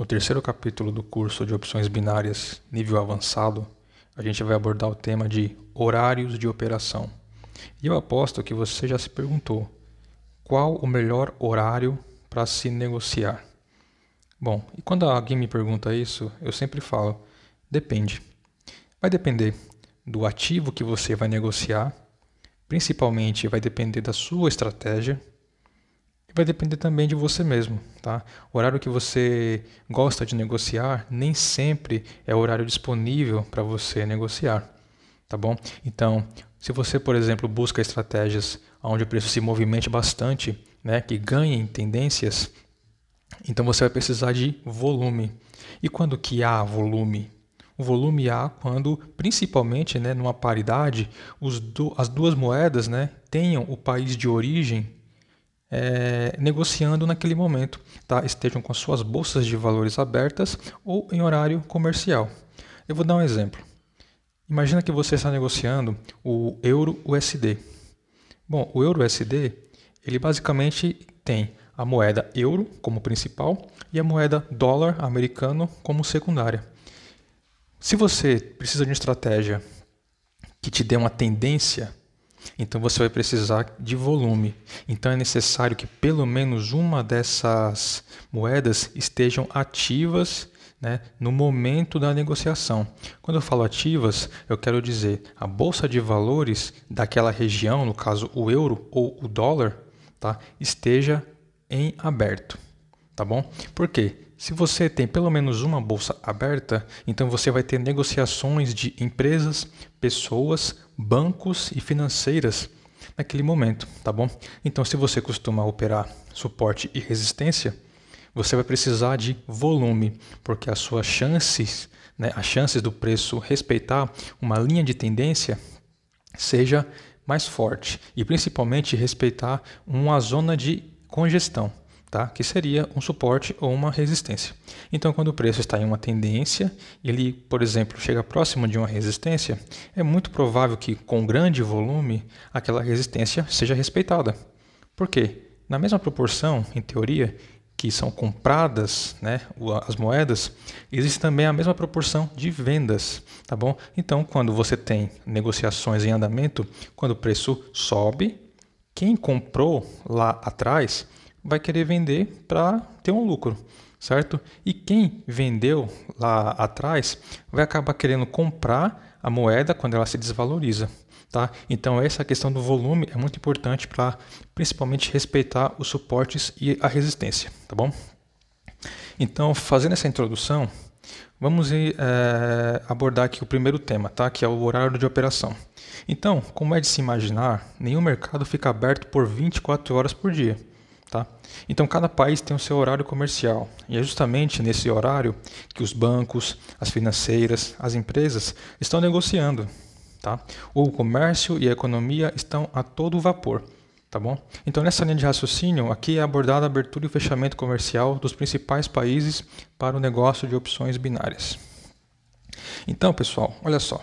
No terceiro capítulo do curso de opções binárias nível avançado, a gente vai abordar o tema de horários de operação. E eu aposto que você já se perguntou qual o melhor horário para se negociar. Bom, e quando alguém me pergunta isso, eu sempre falo: depende. Vai depender do ativo que você vai negociar, principalmente vai depender da sua estratégia e vai depender também de você mesmo, tá? O horário que você gosta de negociar nem sempre é o horário disponível para você negociar, tá bom? Então, se você, por exemplo, busca estratégias onde o preço se movimente bastante, né, que ganhem tendências, então você vai precisar de volume. E quando que há volume? O volume há quando, principalmente né, numa paridade, do, as duas moedas né, tenham o país de origem é, negociando naquele momento, tá? estejam com suas bolsas de valores abertas ou em horário comercial. Eu vou dar um exemplo. Imagina que você está negociando o euro USD. Bom, o euro USD ele basicamente tem a moeda euro como principal e a moeda dólar americano como secundária. Se você precisa de uma estratégia que te dê uma tendência então você vai precisar de volume. Então é necessário que pelo menos uma dessas moedas estejam ativas né, no momento da negociação. Quando eu falo ativas, eu quero dizer a bolsa de valores daquela região, no caso o euro ou o dólar, tá, esteja em aberto. Tá bom? Por quê? Se você tem pelo menos uma bolsa aberta, então você vai ter negociações de empresas, pessoas, bancos e financeiras naquele momento, tá bom? Então, se você costuma operar suporte e resistência, você vai precisar de volume, porque as suas chances, né, as chances do preço respeitar uma linha de tendência seja mais forte e principalmente respeitar uma zona de congestão tá? que seria um suporte ou uma resistência. Então, quando o preço está em uma tendência, ele, por exemplo, chega próximo de uma resistência, é muito provável que, com grande volume, aquela resistência seja respeitada. Por quê? Na mesma proporção, em teoria, que são compradas né, as moedas, existe também a mesma proporção de vendas, tá bom? Então, quando você tem negociações em andamento, quando o preço sobe, quem comprou lá atrás vai querer vender para ter um lucro, certo? E quem vendeu lá atrás vai acabar querendo comprar a moeda quando ela se desvaloriza. Tá? Então essa questão do volume é muito importante para principalmente respeitar os suportes e a resistência, tá bom? Então fazendo essa introdução, vamos ir, é, abordar aqui o primeiro tema, tá? Que é o horário de operação. Então, como é de se imaginar, nenhum mercado fica aberto por 24 horas por dia. Tá? Então, cada país tem o seu horário comercial, e é justamente nesse horário que os bancos, as financeiras, as empresas estão negociando. Tá? O comércio e a economia estão a todo vapor. Tá bom? Então, nessa linha de raciocínio, aqui é abordada a abertura e fechamento comercial dos principais países para o negócio de opções binárias. Então, pessoal, olha só.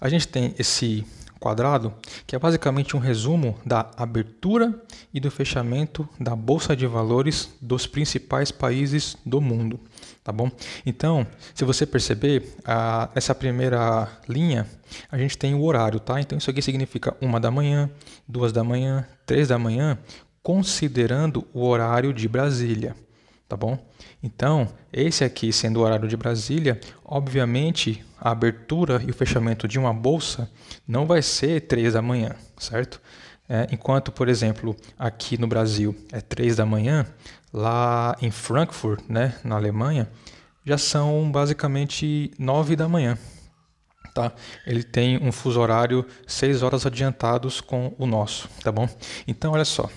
A gente tem esse quadrado, que é basicamente um resumo da abertura e do fechamento da bolsa de valores dos principais países do mundo, tá bom? Então, se você perceber, a, essa primeira linha, a gente tem o horário, tá? Então isso aqui significa uma da manhã, duas da manhã, três da manhã, considerando o horário de Brasília tá bom? Então, esse aqui sendo o horário de Brasília, obviamente a abertura e o fechamento de uma bolsa não vai ser três da manhã, certo? É, enquanto, por exemplo, aqui no Brasil é três da manhã, lá em Frankfurt, né, na Alemanha, já são basicamente nove da manhã. Tá? Ele tem um fuso horário seis horas adiantados com o nosso, tá bom? Então, olha só.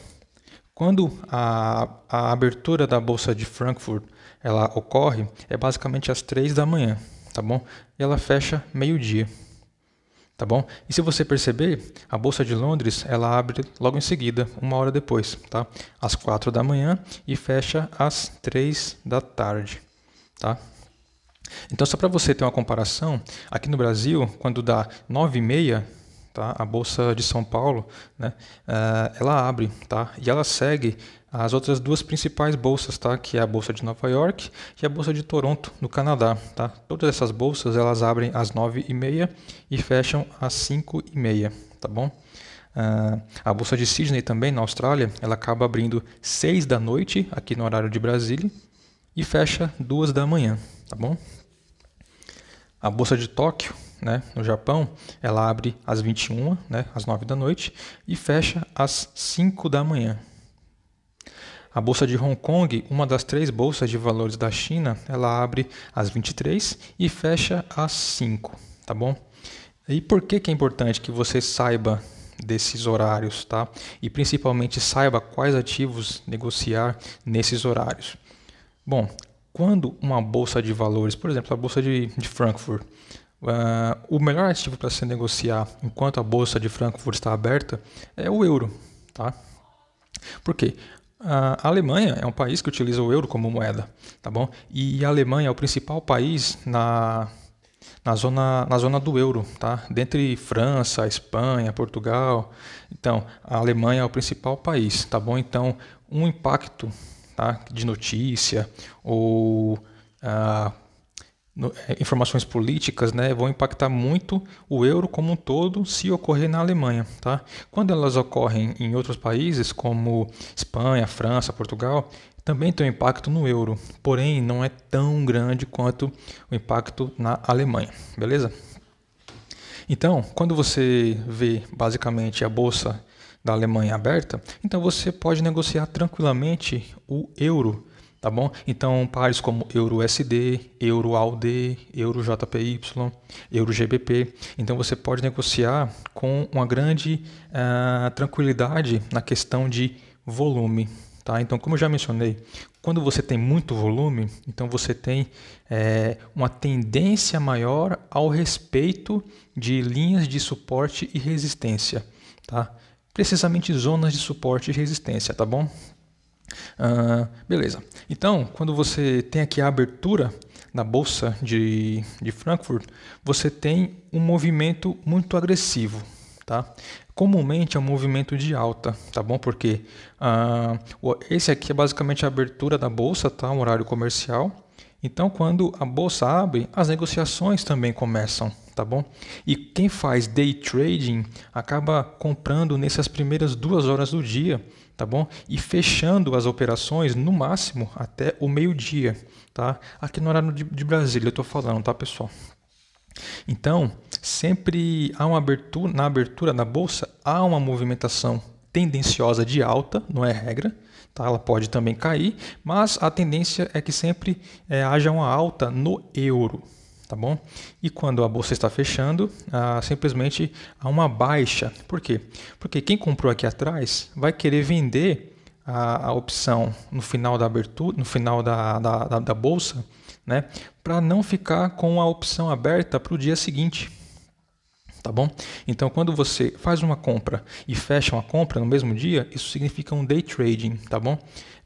Quando a, a abertura da bolsa de Frankfurt ela ocorre, é basicamente às três da manhã, tá bom? E ela fecha meio-dia, tá bom? E se você perceber, a bolsa de Londres, ela abre logo em seguida, uma hora depois, tá? Às quatro da manhã e fecha às três da tarde, tá? Então, só para você ter uma comparação, aqui no Brasil, quando dá nove e meia tá? A bolsa de São Paulo, né? Ah, ela abre, tá? E ela segue as outras duas principais bolsas, tá? Que é a bolsa de Nova York e a bolsa de Toronto, no Canadá, tá? Todas essas bolsas elas abrem às 9h30 e fecham às 5h30, tá bom? Uh, a bolsa de Sydney também na Austrália, ela acaba abrindo 6 da noite aqui no horário de Brasília e fecha 2 da manhã, tá bom? A bolsa de Tóquio né, no Japão, ela abre às 21, né, às 9 da noite, e fecha às 5 da manhã. A bolsa de Hong Kong, uma das três bolsas de valores da China, ela abre às 23 e fecha às 5, tá bom? E por que, que é importante que você saiba desses horários, tá? E principalmente saiba quais ativos negociar nesses horários. Bom, quando uma bolsa de valores, por exemplo, a bolsa de, de Frankfurt, Uh, o melhor ativo para se negociar enquanto a bolsa de Frankfurt está aberta é o euro, tá? Por quê? a Alemanha é um país que utiliza o euro como moeda, tá bom? E a Alemanha é o principal país na, na, zona, na zona do euro, tá? Dentre França, Espanha, Portugal. Então, a Alemanha é o principal país, tá bom? Então, um impacto tá? de notícia ou. Uh, no, é, informações políticas né, vão impactar muito o euro como um todo se ocorrer na Alemanha. Tá? Quando elas ocorrem em outros países, como Espanha, França, Portugal, também tem um impacto no euro, porém não é tão grande quanto o impacto na Alemanha, beleza? Então, quando você vê basicamente a bolsa da Alemanha aberta, então você pode negociar tranquilamente o euro tá bom? Então, pares como EURUSD, EURUAUD, EUROJPY, EUROGBP. Então, você pode negociar com uma grande uh, tranquilidade na questão de volume, tá? Então, como eu já mencionei, quando você tem muito volume, então você tem é, uma tendência maior ao respeito de linhas de suporte e resistência, tá? Precisamente zonas de suporte e resistência, tá bom? Ah, beleza. Então, quando você tem aqui a abertura na bolsa de, de Frankfurt, você tem um movimento muito agressivo, tá? Comumente é um movimento de alta, tá bom? Porque ah, esse aqui é basicamente a abertura da bolsa, tá? Um horário comercial. Então, quando a bolsa abre, as negociações também começam, tá bom? E quem faz day trading acaba comprando nessas primeiras duas horas do dia, tá bom? E fechando as operações no máximo até o meio-dia, tá? Aqui no horário de, de Brasília eu tô falando, tá, pessoal? Então, sempre há uma abertura, na abertura da bolsa há uma movimentação tendenciosa de alta, não é regra, tá? ela pode também cair, mas a tendência é que sempre é, haja uma alta no euro, tá bom? E quando a bolsa está fechando, ah, simplesmente há uma baixa. Por quê? Porque quem comprou aqui atrás vai querer vender a, a opção no final da abertura, no final da, da, da, da bolsa, né? Para não ficar com a opção aberta para o dia seguinte tá bom? Então, quando você faz uma compra e fecha uma compra no mesmo dia, isso significa um day trading, tá bom?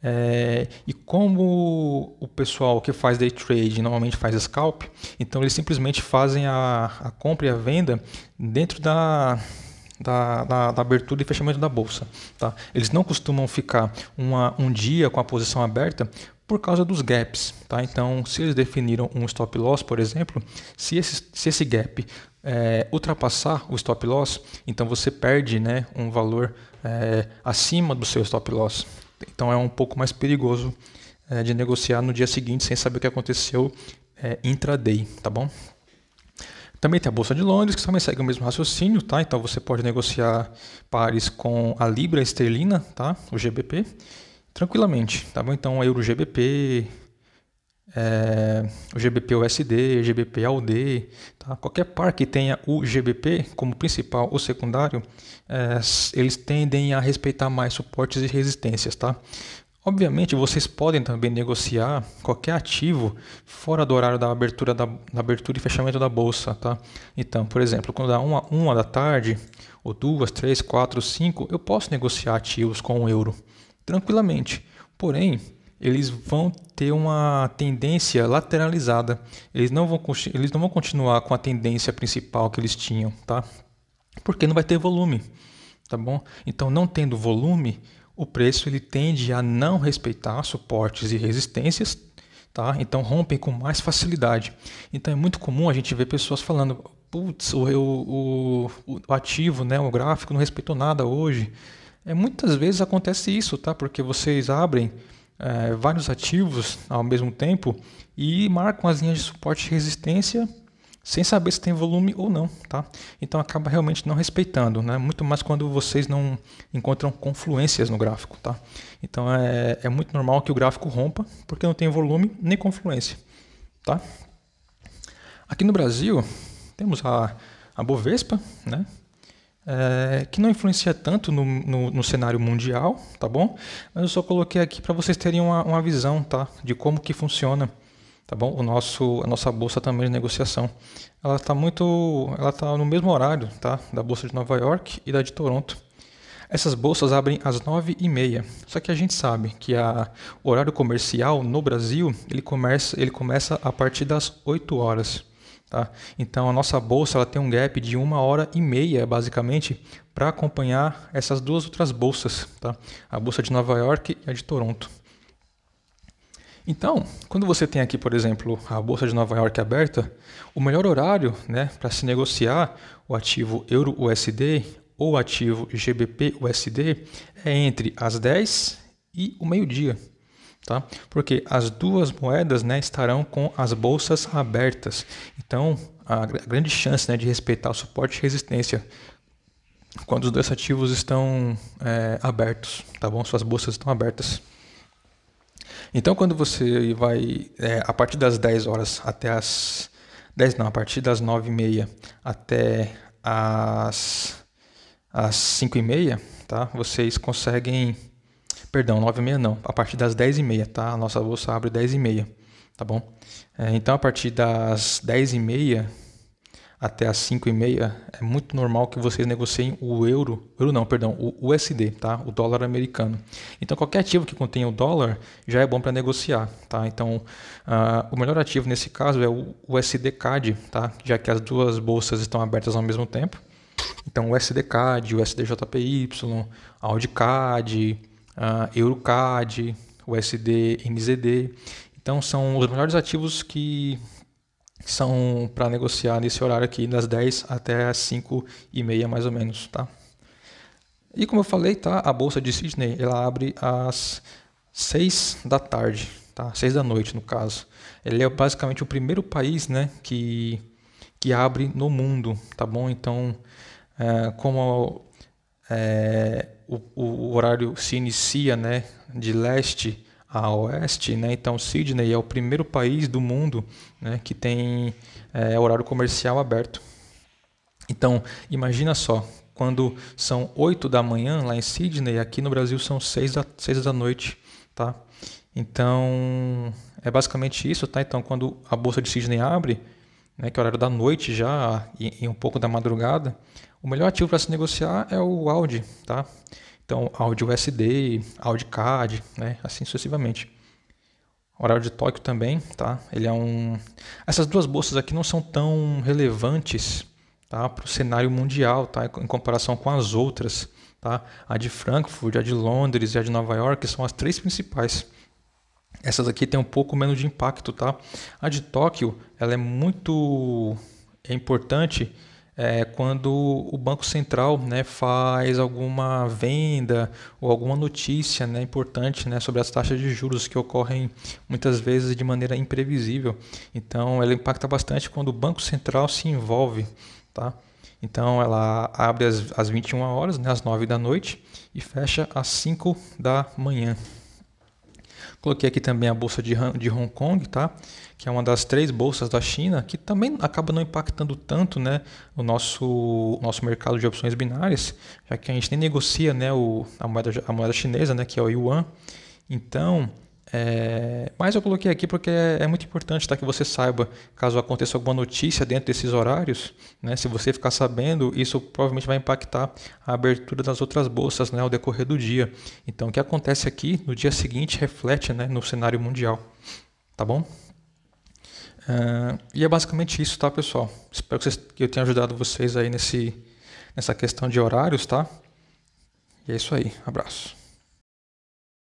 É, e como o pessoal que faz day trading normalmente faz scalp, então eles simplesmente fazem a, a compra e a venda dentro da, da, da, da, abertura e fechamento da bolsa. Tá? Eles não costumam ficar uma, um dia com a posição aberta por causa dos gaps. Tá? Então, se eles definiram um stop loss, por exemplo, se esse, se esse gap é, ultrapassar o stop loss, então você perde né, um valor é, acima do seu stop loss. Então é um pouco mais perigoso é, de negociar no dia seguinte sem saber o que aconteceu é, intraday, tá bom? Também tem a Bolsa de Londres, que também segue o mesmo raciocínio, tá? Então você pode negociar pares com a Libra Esterlina, tá? O GBP, tranquilamente, tá bom? Então, Euro GBP, é, o GBP USD, GBP AUD, tá? qualquer par que tenha o GBP como principal ou secundário, é, eles tendem a respeitar mais suportes e resistências. Tá? Obviamente, vocês podem também negociar qualquer ativo fora do horário da abertura, da, da abertura e fechamento da bolsa, tá? Então, por exemplo, quando dá uma, uma da tarde, ou duas, três, quatro, cinco, eu posso negociar ativos com o euro tranquilamente. Porém, eles vão ter uma tendência lateralizada. Eles não vão, eles não vão continuar com a tendência principal que eles tinham, tá? Porque não vai ter volume, tá bom? Então, não tendo volume, o preço ele tende a não respeitar suportes e resistências, tá? Então rompem com mais facilidade. Então é muito comum a gente ver pessoas falando, putz, o, o, o, ativo, né, o gráfico não respeitou nada hoje. É, muitas vezes acontece isso, tá? Porque vocês abrem é, vários ativos ao mesmo tempo e marcam as linhas de suporte e resistência sem saber se tem volume ou não, tá? Então acaba realmente não respeitando, né? Muito mais quando vocês não encontram confluências no gráfico, tá? Então é, é muito normal que o gráfico rompa porque não tem volume nem confluência, tá? Aqui no Brasil temos a, a Bovespa, né? é, que não influencia tanto no, no, no, cenário mundial, tá bom? Mas eu só coloquei aqui para vocês terem uma, uma, visão, tá? De como que funciona, tá bom? O nosso, a nossa bolsa também de negociação. Ela está muito, ela tá no mesmo horário, tá? Da bolsa de Nova York e da de Toronto. Essas bolsas abrem às 9h30. Só que a gente sabe que a, o horário comercial no Brasil ele começa, ele começa a partir das 8 horas. Tá? Então a nossa bolsa ela tem um gap de uma hora e meia basicamente para acompanhar essas duas outras bolsas, tá? a bolsa de Nova York e a de Toronto. Então, quando você tem aqui, por exemplo, a bolsa de Nova York aberta, o melhor horário né, para se negociar o ativo euro-USD ou ativo GBP-USD é entre as 10 e o meio-dia tá? Porque as duas moedas, né, estarão com as bolsas abertas. Então, a grande chance, né, de respeitar o suporte e resistência quando os dois ativos estão é, abertos, tá bom? Suas bolsas estão abertas. Então, quando você vai é, a partir das 10 horas até as 10 não, a partir das 9 e meia até as as 5 e meia, tá? Vocês conseguem Perdão, 9 h 30 não. A partir das 10 h 30 tá? A nossa bolsa abre 10 h 30 tá bom? É, então, a partir das 10 h 30 até as 5 h 30 é muito normal que vocês negociem o euro, euro não, perdão, o USD, tá? O dólar americano. Então, qualquer ativo que contenha o dólar já é bom para negociar, tá? Então, uh, o melhor ativo nesse caso é o USD CAD, tá? Já que as duas bolsas estão abertas ao mesmo tempo. Então, o USD CAD, o USD JPY, AudiCAD, uh, EuroCAD, USD, NZD. Então são os melhores ativos que são para negociar nesse horário aqui, das 10 até as 5 e meia mais ou menos, tá? E como eu falei, tá? A bolsa de Sydney, ela abre às 6 da tarde, tá? 6 da noite, no caso. Ele é basicamente o primeiro país, né, que que abre no mundo, tá bom? Então, é, como é, o, o, horário se inicia né, de leste a oeste, né? então Sydney é o primeiro país do mundo né, que tem é, horário comercial aberto. Então, imagina só, quando são 8 da manhã lá em Sydney, aqui no Brasil são 6 da, 6 da noite, tá? Então, é basicamente isso, tá? Então, quando a bolsa de Sydney abre, né, que é o horário da noite já e, e um pouco da madrugada, o melhor ativo para se negociar é o Audi, tá? Então, Audi USD, Audi CAD, né, assim sucessivamente. horário de Tóquio também, tá? Ele é um. Essas duas bolsas aqui não são tão relevantes, tá? Para o cenário mundial, tá? Em comparação com as outras, tá? A de Frankfurt, a de Londres e a de Nova York são as três principais. Essas aqui têm um pouco menos de impacto, tá? A de Tóquio ela é muito é importante é, quando o Banco Central né, faz alguma venda ou alguma notícia né, importante né, sobre as taxas de juros que ocorrem muitas vezes de maneira imprevisível. Então, ela impacta bastante quando o Banco Central se envolve. Tá? Então, ela abre às, às 21 horas, né, às 9 da noite, e fecha às 5 da manhã. Coloquei aqui também a bolsa de, de Hong Kong, tá? que é uma das três bolsas da China, que também acaba não impactando tanto né, o nosso, nosso mercado de opções binárias, já que a gente nem negocia né, o, a, moeda, a moeda chinesa, né, que é o yuan. Então, é, mas eu coloquei aqui porque é, é, muito importante tá, que você saiba, caso aconteça alguma notícia dentro desses horários, né, se você ficar sabendo, isso provavelmente vai impactar a abertura das outras bolsas né, ao decorrer do dia. Então, o que acontece aqui no dia seguinte reflete né, no cenário mundial. Tá bom? Uh, e é basicamente isso, tá, pessoal? Espero que, vocês, que eu tenha ajudado vocês aí nesse, nessa questão de horários, tá? E é isso aí. Abraço.